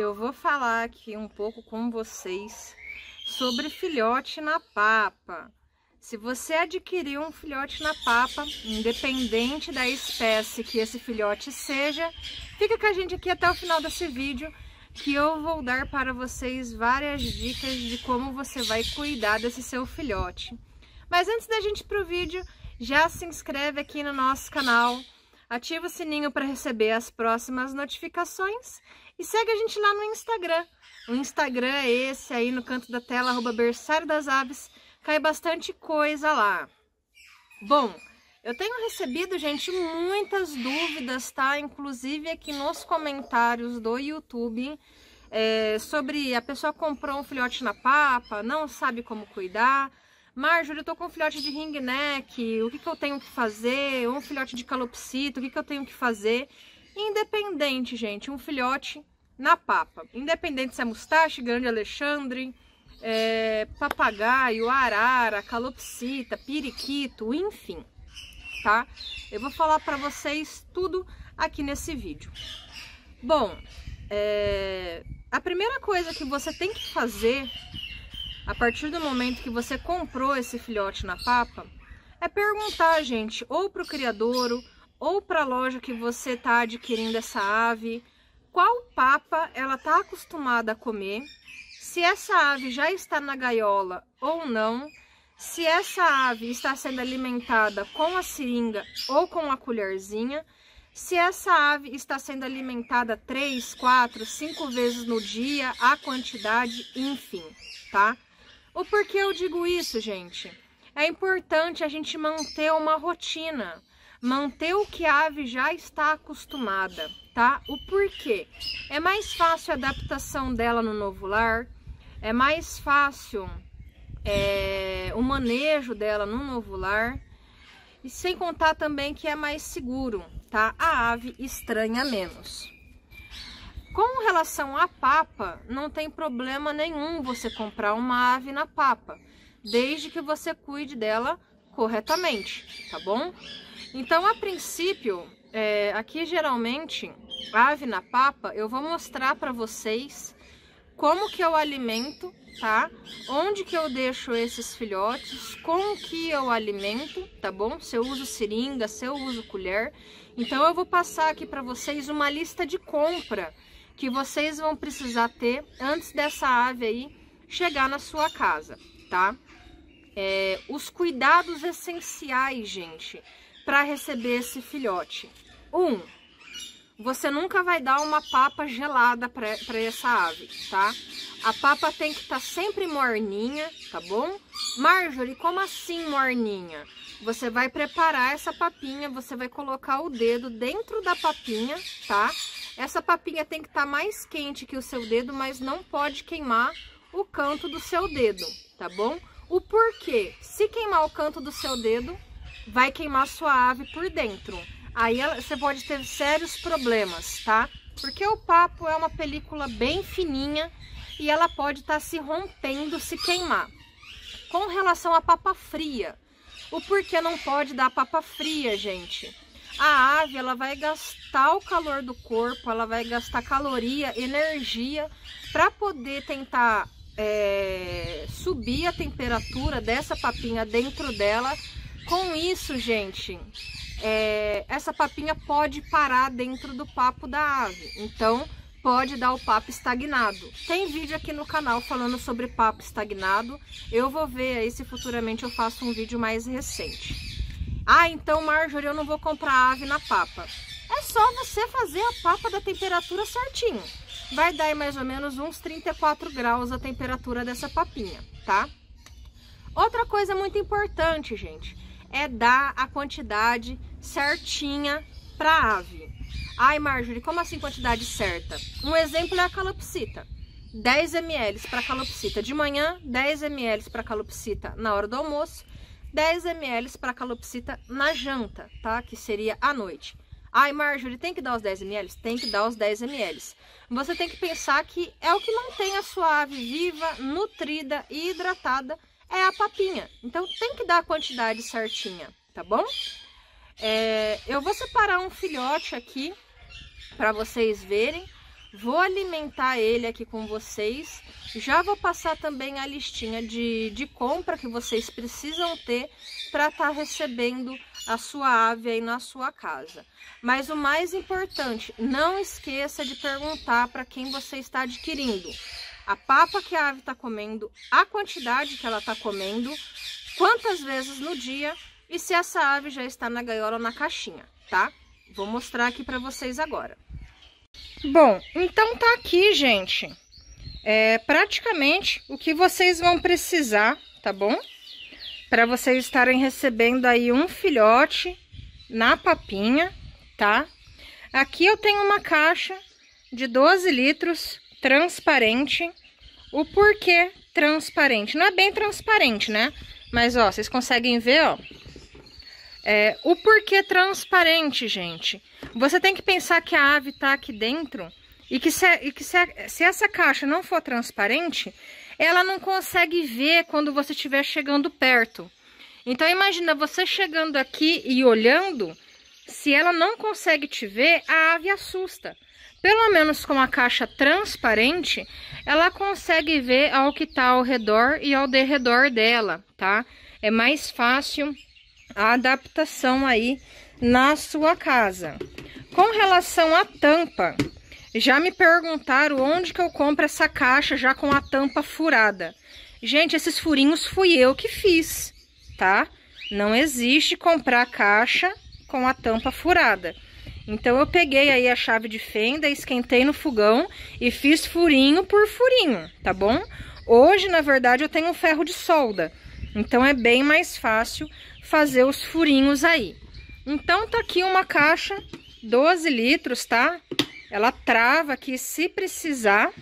eu vou falar aqui um pouco com vocês sobre filhote na papa. Se você adquirir um filhote na papa, independente da espécie que esse filhote seja, fica com a gente aqui até o final desse vídeo que eu vou dar para vocês várias dicas de como você vai cuidar desse seu filhote. Mas antes da gente ir para o vídeo, já se inscreve aqui no nosso canal, ativa o sininho para receber as próximas notificações e segue a gente lá no Instagram. O Instagram é esse aí no canto da tela, arroba berçário das aves. Cai bastante coisa lá. Bom, eu tenho recebido, gente, muitas dúvidas, tá? Inclusive aqui nos comentários do YouTube. É, sobre a pessoa comprou um filhote na papa, não sabe como cuidar. Marjorie, eu tô com um filhote de ringneck, o que, que eu tenho que fazer? um filhote de calopsito, o que, que eu tenho que fazer? Independente, gente, um filhote na papa. Independente se é mustache, grande alexandre, é, papagaio, arara, calopsita, periquito, enfim, tá? Eu vou falar para vocês tudo aqui nesse vídeo. Bom, é, a primeira coisa que você tem que fazer a partir do momento que você comprou esse filhote na papa é perguntar, gente, ou pro criadouro, ou para a loja que você está adquirindo essa ave, qual papa ela está acostumada a comer, se essa ave já está na gaiola ou não, se essa ave está sendo alimentada com a seringa ou com a colherzinha, se essa ave está sendo alimentada 3, 4, 5 vezes no dia, a quantidade, enfim, tá? O porquê eu digo isso, gente? É importante a gente manter uma rotina manter o que a ave já está acostumada, tá? O porquê? É mais fácil a adaptação dela no novo lar, é mais fácil é, o manejo dela no novo lar, e sem contar também que é mais seguro, tá? A ave estranha menos. Com relação à papa, não tem problema nenhum você comprar uma ave na papa, desde que você cuide dela corretamente, tá bom? Então, a princípio, é, aqui geralmente, ave na papa, eu vou mostrar para vocês como que eu alimento, tá? Onde que eu deixo esses filhotes, com que eu alimento, tá bom? Se eu uso seringa, se eu uso colher. Então, eu vou passar aqui para vocês uma lista de compra que vocês vão precisar ter antes dessa ave aí chegar na sua casa, tá? É, os cuidados essenciais, gente, para receber esse filhote? Um, você nunca vai dar uma papa gelada para essa ave, tá? A papa tem que estar tá sempre morninha, tá bom? Marjorie, como assim morninha? Você vai preparar essa papinha, você vai colocar o dedo dentro da papinha, tá? Essa papinha tem que estar tá mais quente que o seu dedo, mas não pode queimar o canto do seu dedo, tá bom? O porquê? Se queimar o canto do seu dedo, vai queimar sua ave por dentro. Aí você pode ter sérios problemas, tá? Porque o papo é uma película bem fininha e ela pode estar tá se rompendo, se queimar. Com relação à papa fria, o porquê não pode dar papa fria, gente? A ave ela vai gastar o calor do corpo, ela vai gastar caloria, energia para poder tentar é, subir a temperatura dessa papinha dentro dela com isso, gente, é, essa papinha pode parar dentro do papo da ave. Então, pode dar o papo estagnado. Tem vídeo aqui no canal falando sobre papo estagnado. Eu vou ver aí se futuramente eu faço um vídeo mais recente. Ah, então, Marjorie, eu não vou comprar ave na papa. É só você fazer a papa da temperatura certinho. Vai dar aí mais ou menos uns 34 graus a temperatura dessa papinha, tá? Outra coisa muito importante, gente é dar a quantidade certinha para a ave. Ai, Marjorie, como assim quantidade certa? Um exemplo é a calopsita. 10 ml para calopsita de manhã, 10 ml para calopsita na hora do almoço, 10 ml para calopsita na janta, tá? Que seria à noite. Ai, Marjorie, tem que dar os 10 ml? Tem que dar os 10 ml. Você tem que pensar que é o que mantém a sua ave viva, nutrida e hidratada é a papinha. Então tem que dar a quantidade certinha, tá bom? É, eu vou separar um filhote aqui para vocês verem. Vou alimentar ele aqui com vocês. Já vou passar também a listinha de, de compra que vocês precisam ter para estar tá recebendo a sua ave aí na sua casa. Mas o mais importante, não esqueça de perguntar para quem você está adquirindo a papa que a ave está comendo, a quantidade que ela está comendo, quantas vezes no dia e se essa ave já está na gaiola ou na caixinha, tá? Vou mostrar aqui para vocês agora. Bom, então tá aqui, gente. É praticamente o que vocês vão precisar, tá bom? Para vocês estarem recebendo aí um filhote na papinha, tá? Aqui eu tenho uma caixa de 12 litros transparente. O porquê transparente? Não é bem transparente, né? Mas, ó, vocês conseguem ver, ó. É, o porquê transparente, gente. Você tem que pensar que a ave tá aqui dentro e que, se, e que se, se essa caixa não for transparente, ela não consegue ver quando você estiver chegando perto. Então, imagina você chegando aqui e olhando, se ela não consegue te ver, a ave assusta pelo menos com a caixa transparente, ela consegue ver ao que está ao redor e ao derredor dela, tá? É mais fácil a adaptação aí na sua casa. Com relação à tampa, já me perguntaram onde que eu compro essa caixa já com a tampa furada. Gente, esses furinhos fui eu que fiz, tá? Não existe comprar caixa com a tampa furada. Então eu peguei aí a chave de fenda, esquentei no fogão e fiz furinho por furinho, tá bom? Hoje, na verdade, eu tenho um ferro de solda, então é bem mais fácil fazer os furinhos aí. Então tá aqui uma caixa, 12 litros, tá? Ela trava aqui se precisar.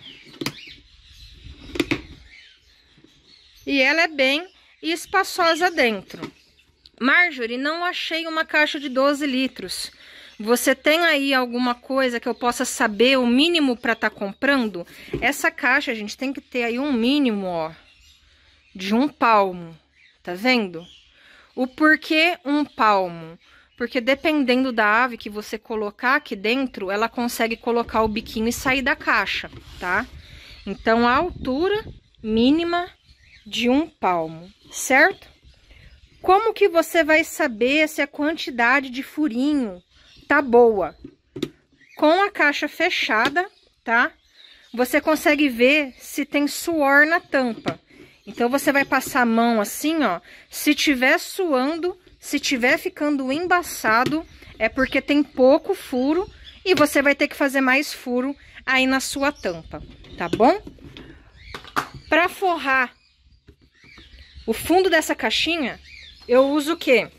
E ela é bem espaçosa dentro. Marjorie, não achei uma caixa de 12 litros. Você tem aí alguma coisa que eu possa saber o mínimo para estar tá comprando? Essa caixa, A gente, tem que ter aí um mínimo, ó, de um palmo, tá vendo? O porquê um palmo? Porque dependendo da ave que você colocar aqui dentro, ela consegue colocar o biquinho e sair da caixa, tá? Então, a altura mínima de um palmo, certo? Como que você vai saber se a é quantidade de furinho tá boa. Com a caixa fechada, tá? Você consegue ver se tem suor na tampa. Então, você vai passar a mão assim, ó. Se tiver suando, se tiver ficando embaçado, é porque tem pouco furo e você vai ter que fazer mais furo aí na sua tampa, tá bom? Para forrar o fundo dessa caixinha, eu uso o quê?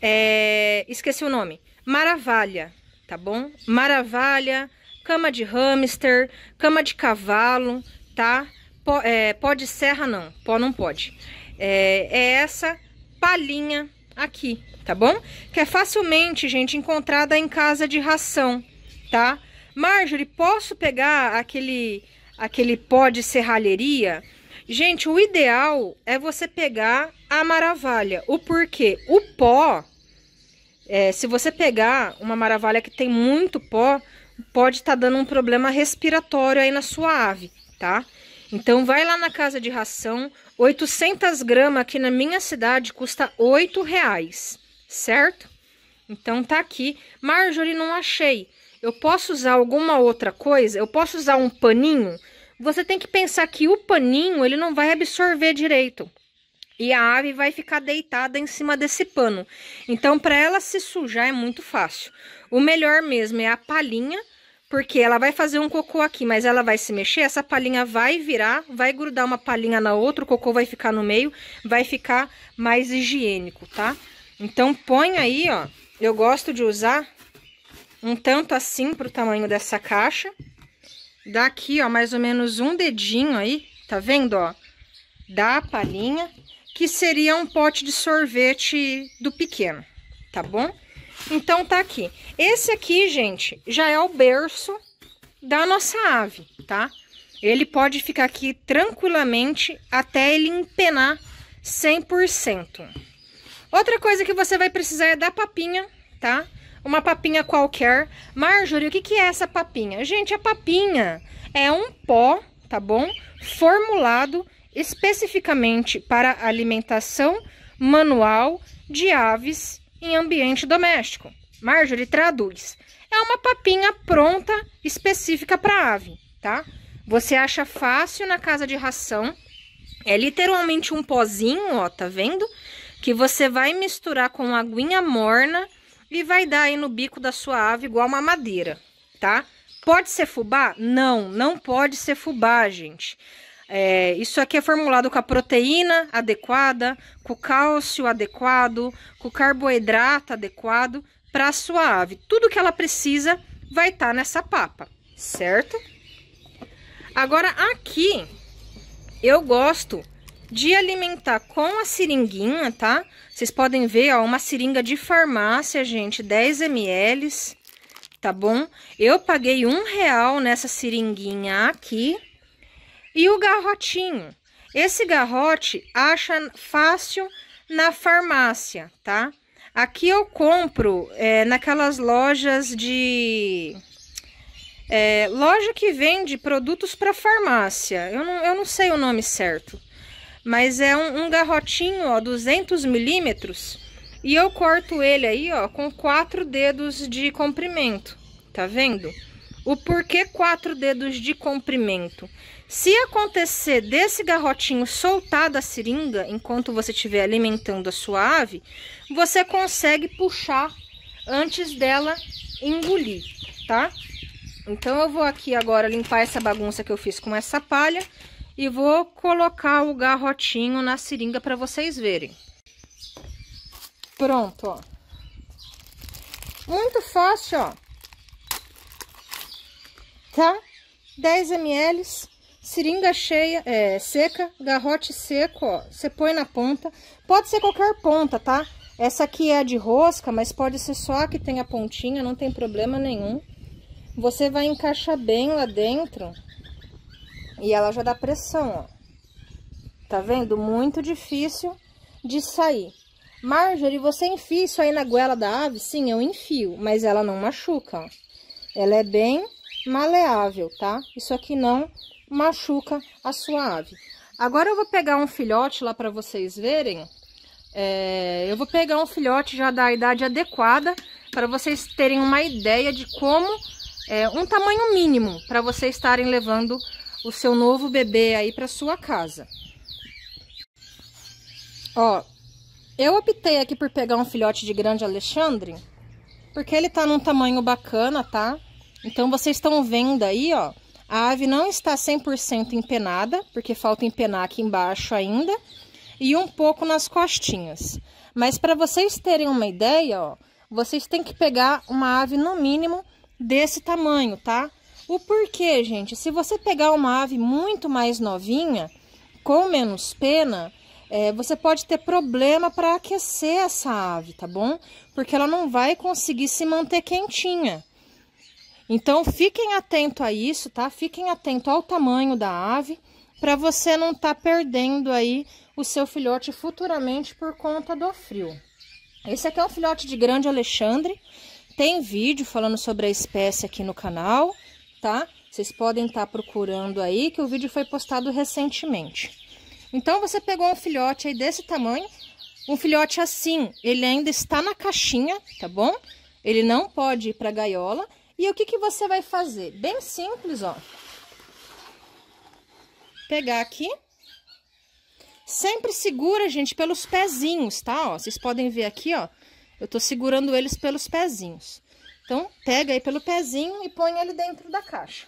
é, esqueci o nome, maravalha, tá bom? Maravalha, cama de hamster, cama de cavalo, tá? Pó, é, pó de serra não, pó não pode. É, é essa palhinha aqui, tá bom? Que é facilmente, gente, encontrada em casa de ração, tá? Marjorie, posso pegar aquele, aquele pó de serralheria? Gente, o ideal é você pegar a maravalha. O porquê? O pó é, se você pegar uma maravalha que tem muito pó, pode estar tá dando um problema respiratório aí na sua ave, tá? Então vai lá na casa de ração, 800 gramas aqui na minha cidade custa 8 reais, certo? Então tá aqui. Marjorie, não achei. Eu posso usar alguma outra coisa? Eu posso usar um paninho? Você tem que pensar que o paninho, ele não vai absorver direito. E a ave vai ficar deitada em cima desse pano. Então, para ela se sujar é muito fácil. O melhor mesmo é a palhinha, porque ela vai fazer um cocô aqui, mas ela vai se mexer, essa palhinha vai virar, vai grudar uma palhinha na outra, o cocô vai ficar no meio, vai ficar mais higiênico, tá? Então, põe aí, ó, eu gosto de usar um tanto assim pro tamanho dessa caixa. Daqui, ó, mais ou menos um dedinho aí, tá vendo, ó? Da palhinha que seria um pote de sorvete do pequeno, tá bom? Então tá aqui. Esse aqui, gente, já é o berço da nossa ave, tá? Ele pode ficar aqui tranquilamente até ele empenar 100%. Outra coisa que você vai precisar é da papinha, tá? Uma papinha qualquer. Marjorie, o que, que é essa papinha? Gente, a papinha é um pó, tá bom? Formulado especificamente para alimentação manual de aves em ambiente doméstico. Marjorie traduz. É uma papinha pronta específica para ave, tá? Você acha fácil na casa de ração. É literalmente um pozinho, ó, tá vendo? Que você vai misturar com aguinha morna e vai dar aí no bico da sua ave igual uma madeira, tá? Pode ser fubá? Não, não pode ser fubá, gente. É, isso aqui é formulado com a proteína adequada, com o cálcio adequado, com o carboidrato adequado para a sua ave. Tudo que ela precisa vai estar tá nessa papa, certo? Agora aqui eu gosto de alimentar com a seringuinha, tá? Vocês podem ver, ó, uma seringa de farmácia, gente, 10 ml, tá bom? Eu paguei um real nessa seringuinha aqui, e o garrotinho? Esse garrote acha fácil na farmácia, tá? Aqui eu compro é, naquelas lojas de... É, loja que vende produtos para farmácia. Eu não, eu não sei o nome certo. Mas é um, um garrotinho, ó, 200 milímetros. E eu corto ele aí, ó, com quatro dedos de comprimento. Tá vendo? O porquê quatro dedos de comprimento? Se acontecer desse garrotinho soltar da seringa, enquanto você estiver alimentando a sua ave, você consegue puxar antes dela engolir, tá? Então, eu vou aqui agora limpar essa bagunça que eu fiz com essa palha e vou colocar o garrotinho na seringa para vocês verem. Pronto, ó. Muito fácil, ó tá? 10 ml, seringa cheia, é, seca, garrote seco, ó, você põe na ponta. Pode ser qualquer ponta, tá? Essa aqui é a de rosca, mas pode ser só a que tem a pontinha, não tem problema nenhum. Você vai encaixar bem lá dentro e ela já dá pressão, ó. Tá vendo? Muito difícil de sair. Marjorie, você enfia isso aí na goela da ave? Sim, eu enfio, mas ela não machuca, ó. Ela é bem maleável, tá? Isso aqui não machuca a sua ave. Agora eu vou pegar um filhote lá para vocês verem. É, eu vou pegar um filhote já da idade adequada para vocês terem uma ideia de como é, um tamanho mínimo para vocês estarem levando o seu novo bebê aí para sua casa. Ó, eu optei aqui por pegar um filhote de grande Alexandre, porque ele tá num tamanho bacana, tá? Então, vocês estão vendo aí, ó, a ave não está 100% empenada, porque falta empenar aqui embaixo ainda, e um pouco nas costinhas. Mas para vocês terem uma ideia, ó, vocês têm que pegar uma ave no mínimo desse tamanho, tá? O porquê, gente? Se você pegar uma ave muito mais novinha, com menos pena, é, você pode ter problema para aquecer essa ave, tá bom? Porque ela não vai conseguir se manter quentinha. Então, fiquem atento a isso, tá? Fiquem atento ao tamanho da ave, para você não estar tá perdendo aí o seu filhote futuramente por conta do frio. Esse aqui é um filhote de grande Alexandre, tem vídeo falando sobre a espécie aqui no canal, tá? Vocês podem estar tá procurando aí, que o vídeo foi postado recentemente. Então, você pegou um filhote aí desse tamanho, um filhote assim, ele ainda está na caixinha, tá bom? Ele não pode ir para a gaiola, e o que, que você vai fazer? Bem simples, ó. Pegar aqui. Sempre segura, gente, pelos pezinhos, tá? Ó, vocês podem ver aqui, ó. Eu tô segurando eles pelos pezinhos. Então, pega aí pelo pezinho e põe ele dentro da caixa.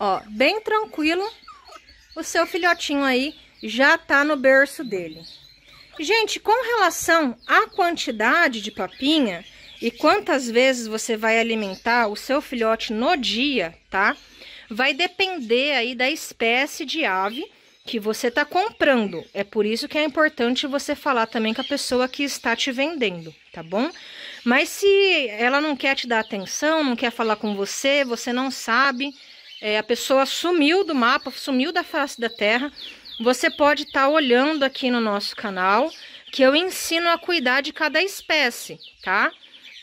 Ó, bem tranquilo, o seu filhotinho aí já tá no berço dele. Gente, com relação à quantidade de papinha e quantas vezes você vai alimentar o seu filhote no dia, tá? Vai depender aí da espécie de ave que você está comprando. É por isso que é importante você falar também com a pessoa que está te vendendo, tá bom? Mas se ela não quer te dar atenção, não quer falar com você, você não sabe, é, a pessoa sumiu do mapa, sumiu da face da terra, você pode estar tá olhando aqui no nosso canal que eu ensino a cuidar de cada espécie, tá?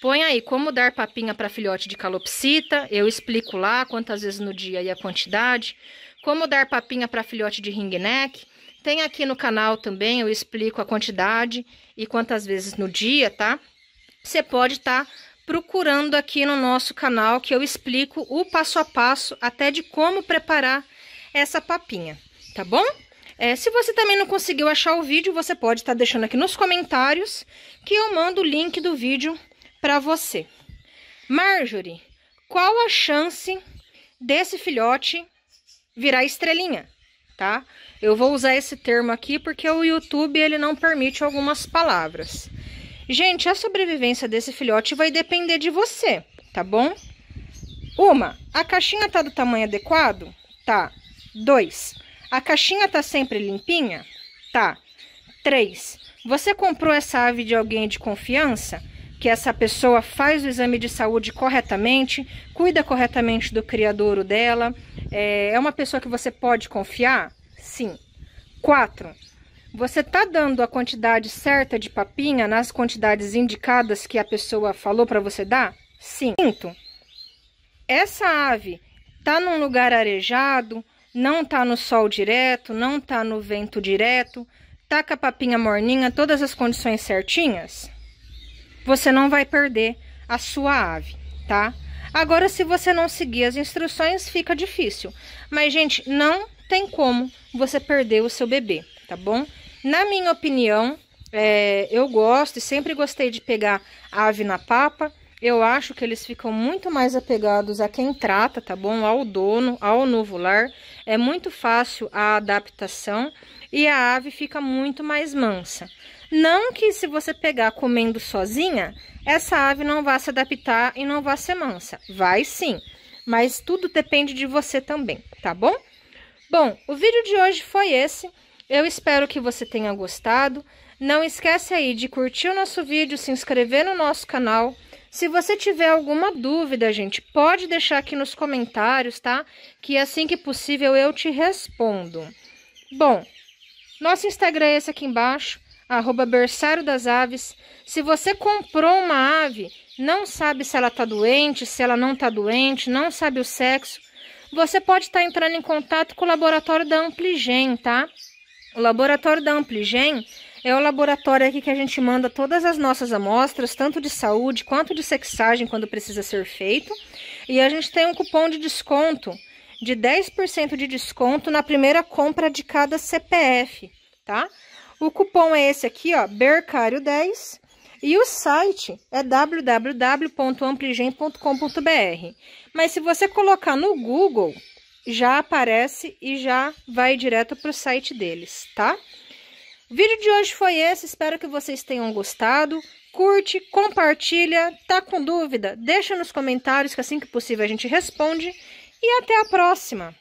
Põe aí como dar papinha para filhote de calopsita, eu explico lá quantas vezes no dia e a quantidade. Como dar papinha para filhote de ringneck, tem aqui no canal também, eu explico a quantidade e quantas vezes no dia, tá? Você pode estar tá procurando aqui no nosso canal que eu explico o passo a passo até de como preparar essa papinha, tá bom? É, se você também não conseguiu achar o vídeo, você pode estar tá deixando aqui nos comentários que eu mando o link do vídeo para você. Marjorie, qual a chance desse filhote virar estrelinha, tá? Eu vou usar esse termo aqui porque o YouTube ele não permite algumas palavras. Gente, a sobrevivência desse filhote vai depender de você, tá bom? Uma, a caixinha tá do tamanho adequado? Tá. Dois, a caixinha tá sempre limpinha? Tá. 3. Você comprou essa ave de alguém de confiança? Que essa pessoa faz o exame de saúde corretamente, cuida corretamente do criadouro dela, é, é uma pessoa que você pode confiar? Sim. 4. Você tá dando a quantidade certa de papinha nas quantidades indicadas que a pessoa falou para você dar? Sim. 5. essa ave tá num lugar arejado, não tá no sol direto, não tá no vento direto, tá com a papinha morninha, todas as condições certinhas, você não vai perder a sua ave, tá? Agora, se você não seguir as instruções, fica difícil. Mas, gente, não tem como você perder o seu bebê, tá bom? Na minha opinião, é, eu gosto e sempre gostei de pegar ave na papa, eu acho que eles ficam muito mais apegados a quem trata, tá bom? Ao dono, ao novo lar. É muito fácil a adaptação e a ave fica muito mais mansa. Não que se você pegar comendo sozinha, essa ave não vá se adaptar e não vá ser mansa. Vai sim, mas tudo depende de você também, tá bom? Bom, o vídeo de hoje foi esse. Eu espero que você tenha gostado. Não esquece aí de curtir o nosso vídeo, se inscrever no nosso canal se você tiver alguma dúvida, gente, pode deixar aqui nos comentários, tá? Que assim que possível eu te respondo. Bom, nosso Instagram é esse aqui embaixo, arroba berçário das aves. Se você comprou uma ave, não sabe se ela tá doente, se ela não tá doente, não sabe o sexo, você pode estar tá entrando em contato com o laboratório da Ampligen, tá? O laboratório da Ampligen é o laboratório aqui que a gente manda todas as nossas amostras, tanto de saúde quanto de sexagem, quando precisa ser feito. E a gente tem um cupom de desconto de 10% de desconto na primeira compra de cada CPF, tá? O cupom é esse aqui, ó, Bercário10. E o site é www.ampligen.com.br. Mas se você colocar no Google, já aparece e já vai direto para o site deles, tá? O vídeo de hoje foi esse, espero que vocês tenham gostado. Curte, compartilha, tá com dúvida? Deixa nos comentários que assim que possível a gente responde. E até a próxima!